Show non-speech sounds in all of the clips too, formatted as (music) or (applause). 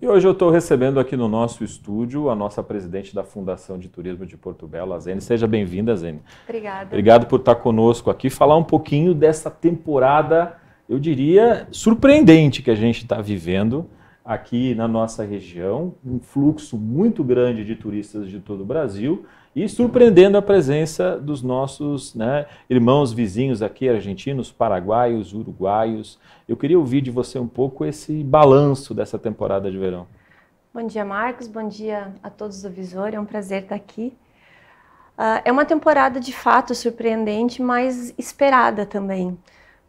E hoje eu estou recebendo aqui no nosso estúdio a nossa presidente da Fundação de Turismo de Porto Belo, a Zene. Seja bem-vinda, Zene. Obrigada. Obrigado por estar conosco aqui, falar um pouquinho dessa temporada, eu diria, surpreendente que a gente está vivendo aqui na nossa região, um fluxo muito grande de turistas de todo o Brasil e surpreendendo a presença dos nossos né, irmãos vizinhos aqui, argentinos, paraguaios, uruguaios. Eu queria ouvir de você um pouco esse balanço dessa temporada de verão. Bom dia, Marcos. Bom dia a todos do Visor. É um prazer estar aqui. Uh, é uma temporada de fato surpreendente, mas esperada também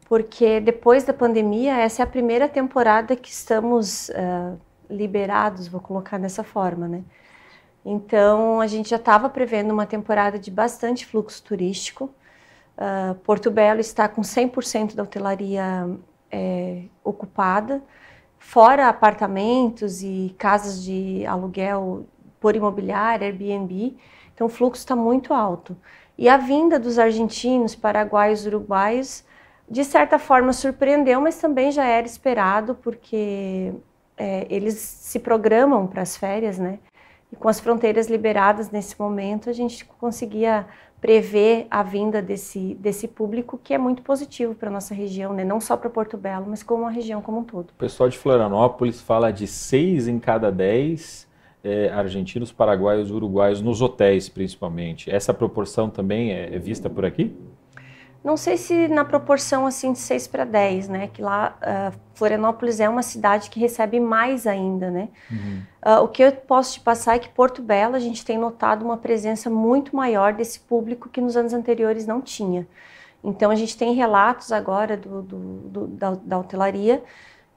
porque depois da pandemia, essa é a primeira temporada que estamos uh, liberados, vou colocar dessa forma, né? Então, a gente já estava prevendo uma temporada de bastante fluxo turístico. Uh, Porto Belo está com 100% da hotelaria é, ocupada, fora apartamentos e casas de aluguel por imobiliário Airbnb. Então, o fluxo está muito alto. E a vinda dos argentinos, paraguaios, uruguaios de certa forma surpreendeu, mas também já era esperado, porque é, eles se programam para as férias, né? E com as fronteiras liberadas nesse momento, a gente conseguia prever a vinda desse, desse público, que é muito positivo para a nossa região, né? não só para Porto Belo, mas como a região como um todo. O pessoal de Florianópolis fala de seis em cada dez é, argentinos, paraguaios, uruguaios, nos hotéis principalmente. Essa proporção também é, é vista por aqui? Não sei se na proporção assim de 6 para 10, né? Que lá uh, Florianópolis é uma cidade que recebe mais ainda, né? Uhum. Uh, o que eu posso te passar é que Porto Belo a gente tem notado uma presença muito maior desse público que nos anos anteriores não tinha. Então a gente tem relatos agora do, do, do da, da hotelaria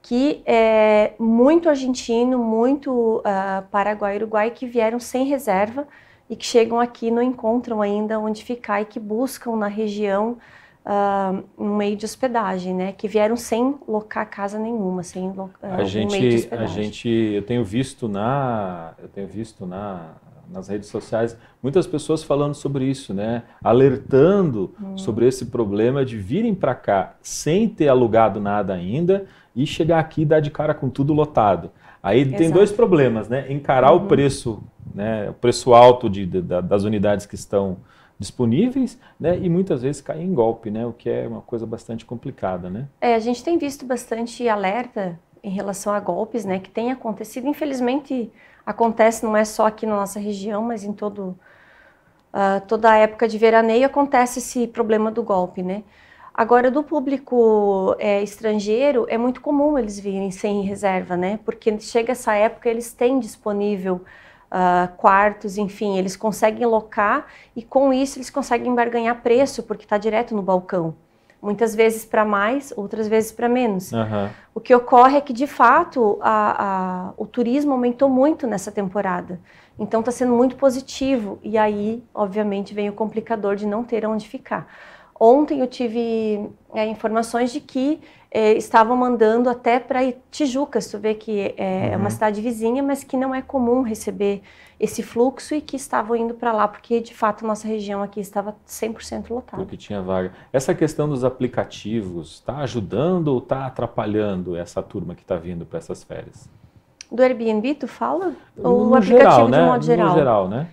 que é muito argentino, muito uh, ah, Paraguai e Uruguai que vieram sem reserva e que chegam aqui não encontram ainda onde ficar e que buscam na região uh, um meio de hospedagem, né? Que vieram sem locar casa nenhuma, sem uh, a gente, um meio de hospedagem. A gente, eu tenho visto na, eu tenho visto na nas redes sociais, muitas pessoas falando sobre isso, né? Alertando hum. sobre esse problema de virem para cá sem ter alugado nada ainda e chegar aqui e dar de cara com tudo lotado. Aí Exato. tem dois problemas, né? Encarar uhum. o preço, né? O preço alto de, de, das unidades que estão disponíveis, né? E muitas vezes cair em golpe, né? O que é uma coisa bastante complicada, né? É, a gente tem visto bastante alerta em relação a golpes, né? Que tem acontecido, infelizmente acontece, não é só aqui na nossa região, mas em todo uh, toda a época de veraneio acontece esse problema do golpe, né? Agora, do público é, estrangeiro, é muito comum eles virem sem reserva, né? Porque chega essa época, eles têm disponível uh, quartos, enfim, eles conseguem locar e com isso eles conseguem barganhar preço, porque está direto no balcão. Muitas vezes para mais, outras vezes para menos. Uhum. O que ocorre é que, de fato, a, a, o turismo aumentou muito nessa temporada. Então está sendo muito positivo. E aí, obviamente, vem o complicador de não ter onde ficar. Ontem eu tive é, informações de que é, estavam mandando até para Tijuca, se tu vê que é, é uhum. uma cidade vizinha, mas que não é comum receber esse fluxo e que estavam indo para lá, porque de fato nossa região aqui estava 100% lotada. Porque tinha vaga. Essa questão dos aplicativos está ajudando ou está atrapalhando essa turma que está vindo para essas férias? Do Airbnb, tu fala? Ou né? no aplicativo geral, né? de modo geral? No geral, né?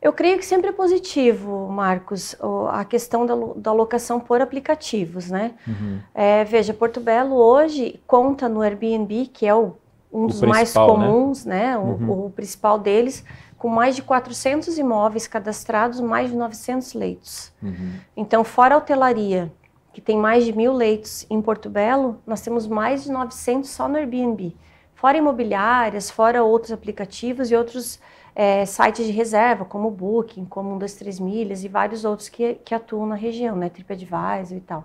Eu creio que sempre é positivo, Marcos, a questão da, da locação por aplicativos, né? Uhum. É, veja, Porto Belo hoje conta no Airbnb, que é o, um o dos mais né? comuns, né? né? O, uhum. o, principal deles, com mais de 400 imóveis cadastrados, mais de 900 leitos. Uhum. Então, fora a hotelaria, que tem mais de mil leitos em Porto Belo, nós temos mais de 900 só no Airbnb fora imobiliárias, fora outros aplicativos e outros é, sites de reserva, como o Booking, como um dos três milhas e vários outros que, que atuam na região, né, TripAdvisor e tal.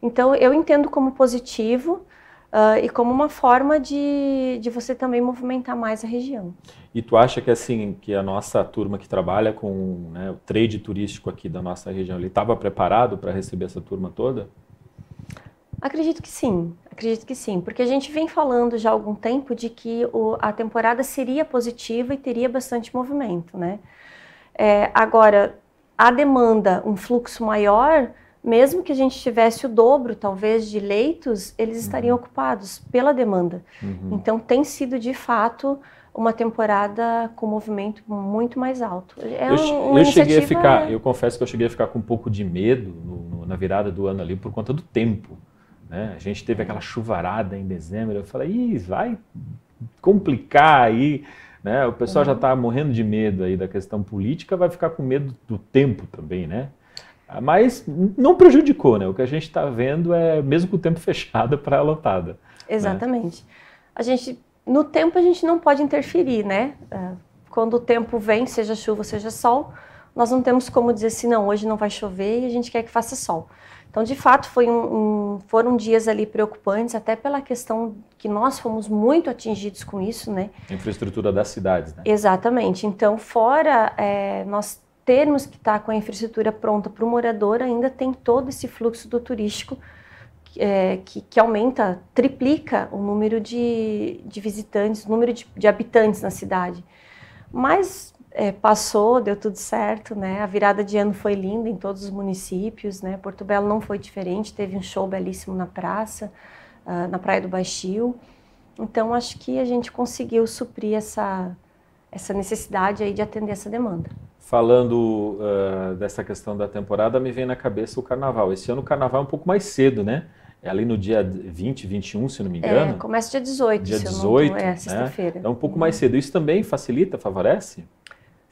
Então, eu entendo como positivo uh, e como uma forma de, de você também movimentar mais a região. E tu acha que assim que a nossa turma que trabalha com né, o trade turístico aqui da nossa região, ele estava preparado para receber essa turma toda? Acredito que sim. Acredito que sim, porque a gente vem falando já há algum tempo de que o, a temporada seria positiva e teria bastante movimento, né? É, agora, a demanda, um fluxo maior, mesmo que a gente tivesse o dobro, talvez, de leitos, eles uhum. estariam ocupados pela demanda. Uhum. Então, tem sido, de fato, uma temporada com movimento muito mais alto. É eu, um, eu cheguei a ficar, eu confesso que eu cheguei a ficar com um pouco de medo no, no, na virada do ano ali por conta do tempo. Né? A gente teve aquela chuvarada em dezembro, eu falei, Ih, vai complicar aí, né? O pessoal já está uhum. morrendo de medo aí da questão política, vai ficar com medo do tempo também, né? Ah, mas não prejudicou, né? O que a gente está vendo é mesmo com o tempo (laughs) fechado para a lotada. Né? Exatamente. Né? A gente, no tempo a gente não pode interferir, né? É, quando o tempo vem, seja chuva, seja sol, nós não temos como dizer assim, não, hoje não vai chover e a gente quer que faça sol. Então, de fato, um, um, foram dias ali preocupantes, até pela questão que nós fomos muito atingidos com isso, né? Infraestrutura das cidades, né? Exatamente. Então, fora é, nós termos que estar tá com a infraestrutura pronta para o morador, ainda tem todo esse fluxo do turístico é, que, que, aumenta, triplica o número de, de visitantes, o número de, de habitantes na cidade. Mas é, passou, deu tudo certo, né? A virada de ano foi linda em todos os municípios, né? Porto Belo não foi diferente, teve um show belíssimo na praça, uh, na Praia do Baixio. Então acho que a gente conseguiu suprir essa essa necessidade aí de atender essa demanda. Falando uh, dessa questão da temporada, me vem na cabeça o carnaval. Esse ano o carnaval é um pouco mais cedo, né? É ali no dia 20, 21, se não me é, engano. É, começa dia 18. Dia 18, não, é, né? sexta-feira. Né? É um pouco mais uhum. cedo. Isso também facilita, favorece?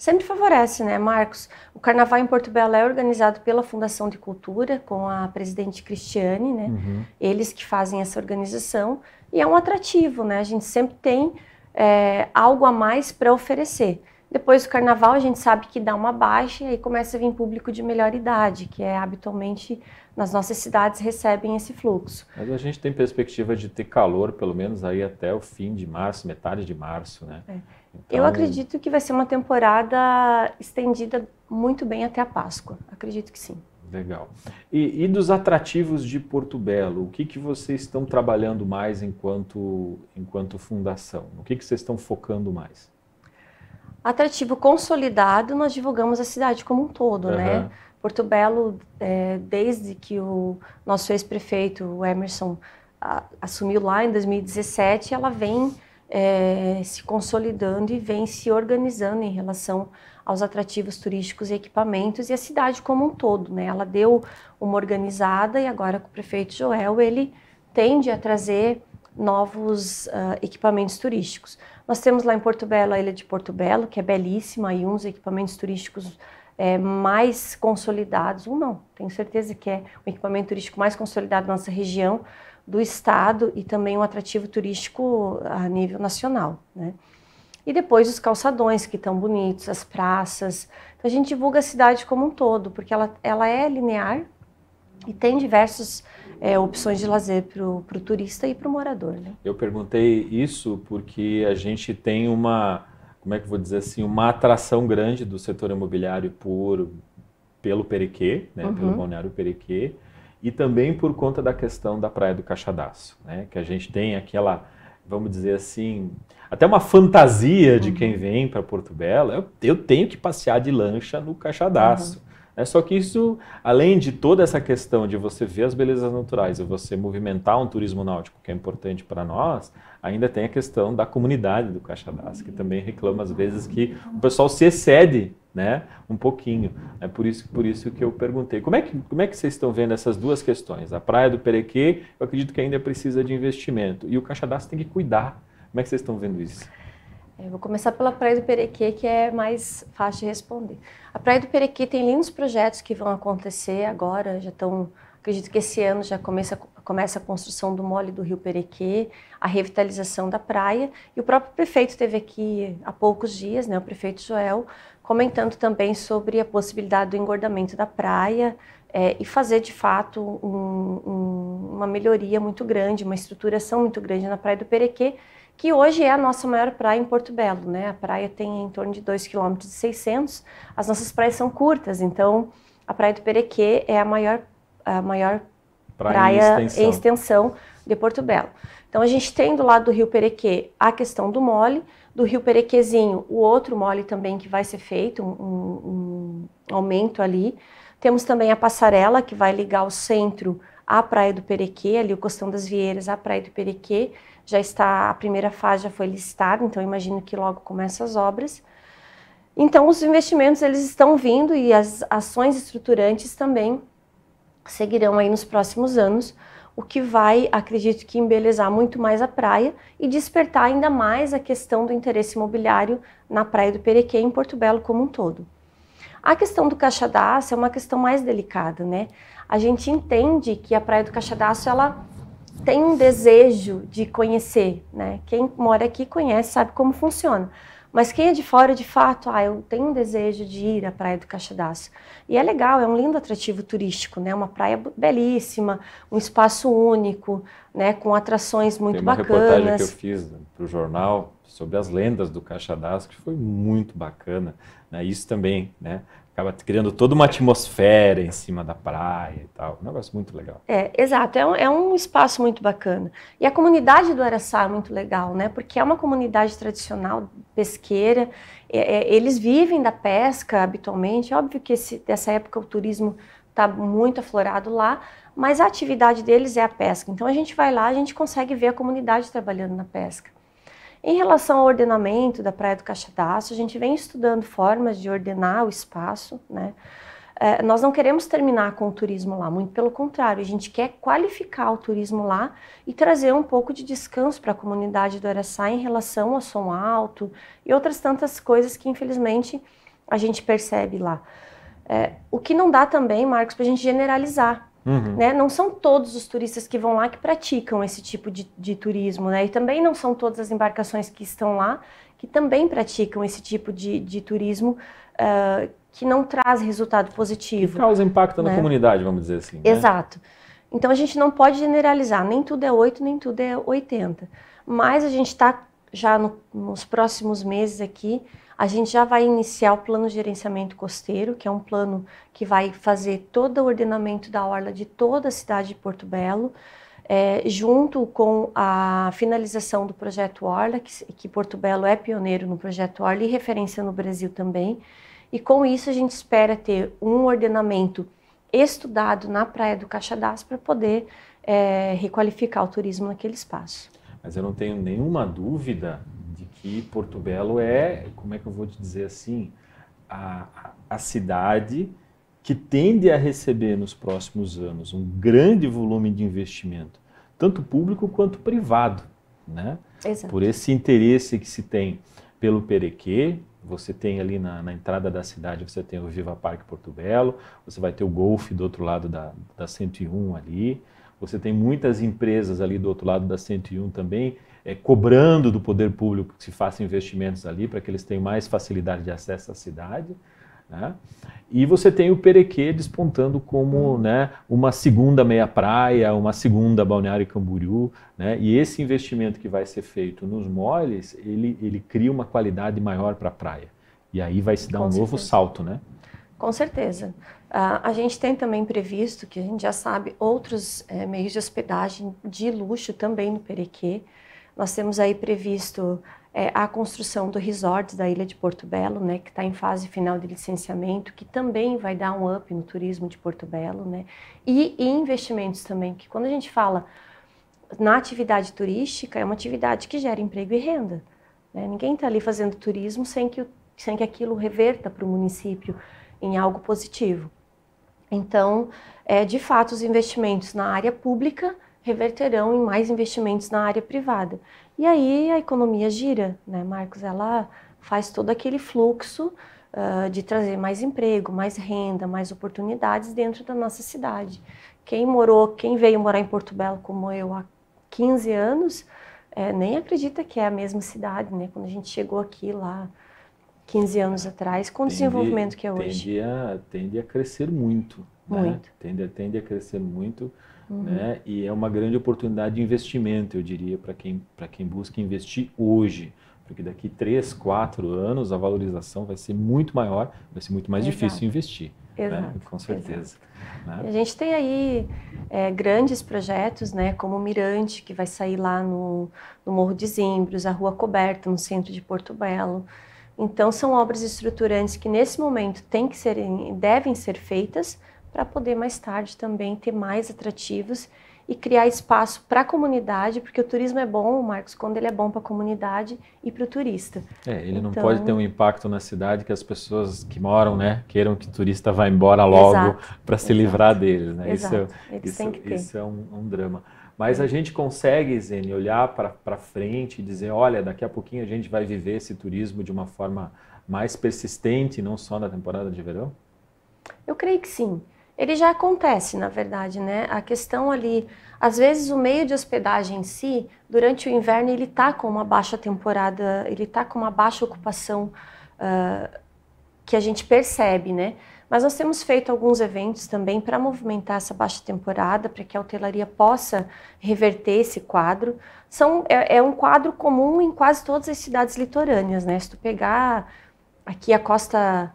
sempre favorece, né, Marcos? O carnaval em Porto Belo é organizado pela Fundação de Cultura, com a presidente Cristiane, né? Uhum. Eles que fazem essa organização. E é um atrativo, né? A gente sempre tem é, algo a mais para oferecer. Depois do carnaval, a gente sabe que dá uma baixa e aí começa a vir público de melhor idade, que é habitualmente nas nossas cidades recebem esse fluxo. Mas a gente tem perspectiva de ter calor, pelo menos aí até o fim de março, metade de março, né? É. Então... Eu acredito que vai ser uma temporada estendida muito bem até a Páscoa. Acredito que sim. Legal. E, e dos atrativos de Porto Belo, o que, que vocês estão trabalhando mais enquanto, enquanto fundação? O que, que vocês estão focando mais? Atrativo consolidado, nós divulgamos a cidade como um todo, uhum. né? Porto Belo, é, desde que o nosso ex-prefeito, Emerson, a, assumiu lá em 2017, ela vem é, se consolidando e vem se organizando em relação aos atrativos turísticos e equipamentos e a cidade como um todo. Né? Ela deu uma organizada e agora com o prefeito Joel ele tende a trazer novos uh, equipamentos turísticos. Nós temos lá em Porto Belo a Ilha de Porto Belo, que é belíssima e um dos equipamentos turísticos é, mais consolidados, ou não, tenho certeza que é o equipamento turístico mais consolidado da nossa região, do estado e também um atrativo turístico a nível nacional, né? E depois os calçadões que estão bonitos, as praças. Então, a gente divulga a cidade como um todo, porque ela, ela é linear e tem diversas é, opções de lazer para o turista e para o morador. Né? Eu perguntei isso porque a gente tem uma, como é que vou dizer assim, uma atração grande do setor imobiliário por, pelo Perequê, né, uhum. pelo Balneário Perequê e também por conta da questão da Praia do Caixadaço, né? que a gente tem aquela, vamos dizer assim, até uma fantasia de uhum. quem vem para Porto Belo, eu, eu, tenho que passear de lancha no Caixadaço. Uhum. É só que isso, além de toda essa questão de você ver as belezas naturais e você movimentar um turismo náutico, que é importante para nós, ainda tem a questão da comunidade do Caixadás, que também reclama às vezes que o pessoal se excede né, um pouquinho. É por isso, por isso que eu perguntei. Como é que, como é que vocês estão vendo essas duas questões? A praia do Perequê, eu acredito que ainda precisa de investimento, e o Caixadás tem que cuidar. Como é que vocês estão vendo isso? Eu é, vou começar pela Praia do Perequê, que é mais fácil de responder. A Praia do Perequê tem lindos projetos que vão acontecer agora, já estão, acredito que esse ano já começa, começa a construção do mole do Rio Perequê, a revitalização da praia, e o próprio prefeito teve aqui há poucos dias, né, o prefeito Joel, comentando também sobre a possibilidade do engordamento da praia é, e fazer de fato um, um, uma melhoria muito grande, uma estruturação muito grande na Praia do Perequê, que hoje é a nossa maior praia em Porto Belo, né? A praia tem em torno de 2,6 km e As nossas praias são curtas, então a Praia do Perequê é a maior a maior praia, praia em, extensão. em, extensão. de Porto Belo. Então a gente tem do lado do Rio Perequê a questão do mole, do Rio Perequezinho, o outro mole também que vai ser feito, um, um aumento ali. Temos também a passarela que vai ligar o centro a Praia do Perequê, ali o Costão das Vieiras, a Praia do Perequê, já está, a primeira fase já foi listada, então imagino que logo começam as obras. Então os investimentos eles estão vindo e as ações estruturantes também seguirão aí nos próximos anos, o que vai, acredito que embelezar muito mais a praia e despertar ainda mais a questão do interesse imobiliário na Praia do Perequê em Porto Belo como um todo. A questão do Caixa d'Aço é uma questão mais delicada, né? A gente entende que a Praia do Caixa d'Aço, ela tem um desejo de conhecer, né? Quem mora aqui conhece, sabe como funciona. Mas quem é de fora, de fato, ah, eu tenho um desejo de ir à Praia do d'Aço. E é legal, é um lindo atrativo turístico, né? Uma praia belíssima, um espaço único, né? Com atrações muito Tem uma bacanas. reportagem que eu fiz para o jornal, sobre as lendas do Caixa d'As, que foi muito bacana. Né? Isso também, né? Acaba criando toda uma atmosfera em cima da praia e tal. Um negócio muito legal. É, exato. É um, é um espaço muito bacana. E a comunidade do Araçá é muito legal, né? Porque é uma comunidade tradicional pesqueira. É, é, eles vivem da pesca habitualmente. É óbvio que esse, dessa época o turismo está muito aflorado lá, mas a atividade deles é a pesca. Então a gente vai lá, a gente consegue ver a comunidade trabalhando na pesca. Em relação ao ordenamento da Praia do Caixadaço, a gente vem estudando formas de ordenar o espaço, né? É, nós não queremos terminar com o turismo lá, muito pelo contrário, a gente quer qualificar o turismo lá e trazer um pouco de descanso para a comunidade do Araçá em relação ao som alto e outras tantas coisas que infelizmente a gente percebe lá. É, o que não dá também, Marcos, para a gente generalizar, Uhum. Né? Não são todos os turistas que vão lá que praticam esse tipo de, de turismo, né? E também não são todas as embarcações que estão lá que também praticam esse tipo de, de turismo uh, que não traz resultado positivo. Que causa impacto né? na comunidade, vamos dizer assim. Né? Exato. Então a gente não pode generalizar, nem tudo é 8, nem tudo é 80. Mas a gente está já no, nos próximos meses aqui a gente já vai iniciar o plano de gerenciamento costeiro, que é um plano que vai fazer todo o ordenamento da orla de toda a cidade de Porto Belo, é, junto com a finalização do projeto Orla, que, que Porto Belo é pioneiro no projeto Orla e referência no Brasil também. E com isso a gente espera ter um ordenamento estudado na Praia do Caixadás para poder é, requalificar o turismo naquele espaço. Mas eu não tenho nenhuma dúvida que Porto Belo é, como é que eu vou te dizer assim, a, a cidade que tende a receber nos próximos anos um grande volume de investimento, tanto público quanto privado, né? Exato. Por esse interesse que se tem pelo Perequê, você tem ali na, na, entrada da cidade, você tem o Viva Parque Porto Belo, você vai ter o Golf do outro lado da, da 101 ali, você tem muitas empresas ali do outro lado da 101 também é, cobrando do poder público que se faça investimentos ali para que eles tenham mais facilidade de acesso à cidade. Né? E você tem o Perequê despontando como né, uma segunda meia praia, uma segunda balneário Camboriú, né? e esse investimento que vai ser feito nos moles, ele, ele cria uma qualidade maior para a praia. E aí vai se dar Com um certeza. novo salto, né? Com certeza. Uh, a gente tem também previsto, que a gente já sabe, outros é, meios de hospedagem de luxo também no Perequê. Nós temos aí previsto é, a construção do resort da Ilha de Porto Belo, né, que está em fase final de licenciamento, que também vai dar um up no turismo de Porto Belo, né, e, e investimentos também, que quando a gente fala na atividade turística, é uma atividade que gera emprego e renda. Né? Ninguém está ali fazendo turismo sem que, sem que aquilo reverta para o município em algo positivo. Então, é, de fato, os investimentos na área pública reverterão em mais investimentos na área privada. E aí a economia gira, né, Marcos? Ela faz todo aquele fluxo uh, de trazer mais emprego, mais renda, mais oportunidades dentro da nossa cidade. Quem morou, quem veio morar em Porto Belo como eu há 15 anos, é, nem acredita que é a mesma cidade, né? Quando a gente chegou aqui lá 15 anos atrás, com o tende, desenvolvimento que é hoje. Né? Tende a, tende a crescer muito. Muito. Né? Tende, tende a crescer muito. Uhum. Né? E é uma grande oportunidade de investimento, eu diria, para quem, para quem busca investir hoje. Porque daqui 3, 4 anos a valorização vai ser muito maior, vai ser muito mais Exato. difícil investir. Né? Exato. Né? Com certeza. Né? A gente tem aí é, grandes projetos, né, como o Mirante, que vai sair lá no, no Morro de Zimbros, a Rua Coberta, no centro de Porto Belo. Então, são obras estruturantes que nesse momento têm que serem, devem ser feitas para poder mais tarde também ter mais atrativos e criar espaço para a comunidade, porque o turismo é bom, Marcos, quando ele é bom para a comunidade e para o turista. É, ele então... não pode ter um impacto na cidade que as pessoas que moram, né, queiram que o turista vá embora logo para se Exato. livrar deles, né? É exato. Isso, isso, isso é um, um, drama. Mas a gente consegue, Zene, olhar para frente e dizer, olha, daqui a pouquinho a gente vai viver esse turismo de uma forma mais persistente, não só na temporada de verão? Eu creio que sim ele já acontece, na verdade, né? A questão ali, às vezes o meio de hospedagem em si, durante o inverno ele está com uma baixa temporada, ele está com uma baixa ocupação uh, que a gente percebe, né? Mas nós temos feito alguns eventos também para movimentar essa baixa temporada, para que a hotelaria possa reverter esse quadro. São, é, é um quadro comum em quase todas as cidades litorâneas, né? Se tu pegar aqui a costa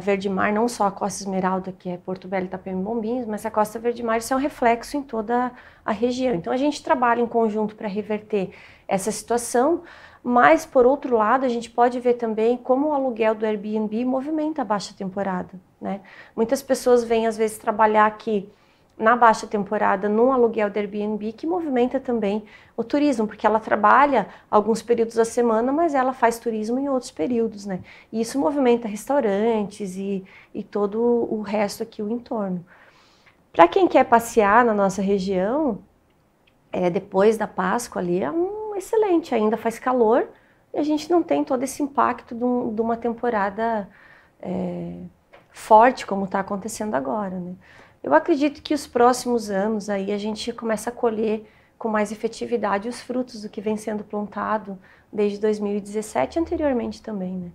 Verde Mar, não só a Costa Esmeralda, que é Porto Velho, Itapema e Bombinhos, mas a Costa Verde Mar, isso é um reflexo em toda a região. Então a gente trabalha em conjunto para reverter essa situação, mas por outro lado a gente pode ver também como o aluguel do Airbnb movimenta a baixa temporada. Né? Muitas pessoas vêm às vezes trabalhar aqui na baixa temporada num aluguel de Airbnb que movimenta também o turismo, porque ela trabalha alguns períodos da semana, mas ela faz turismo em outros períodos, né? E isso movimenta restaurantes e, e todo o resto aqui, o entorno. Para quem quer passear na nossa região, é, depois da Páscoa ali, é um excelente, ainda faz calor e a gente não tem todo esse impacto de, um, de uma temporada é, forte como está acontecendo agora, né? Eu acredito que os próximos anos aí a gente começa a colher com mais efetividade os frutos do que vem sendo plantado desde 2017 anteriormente também, né?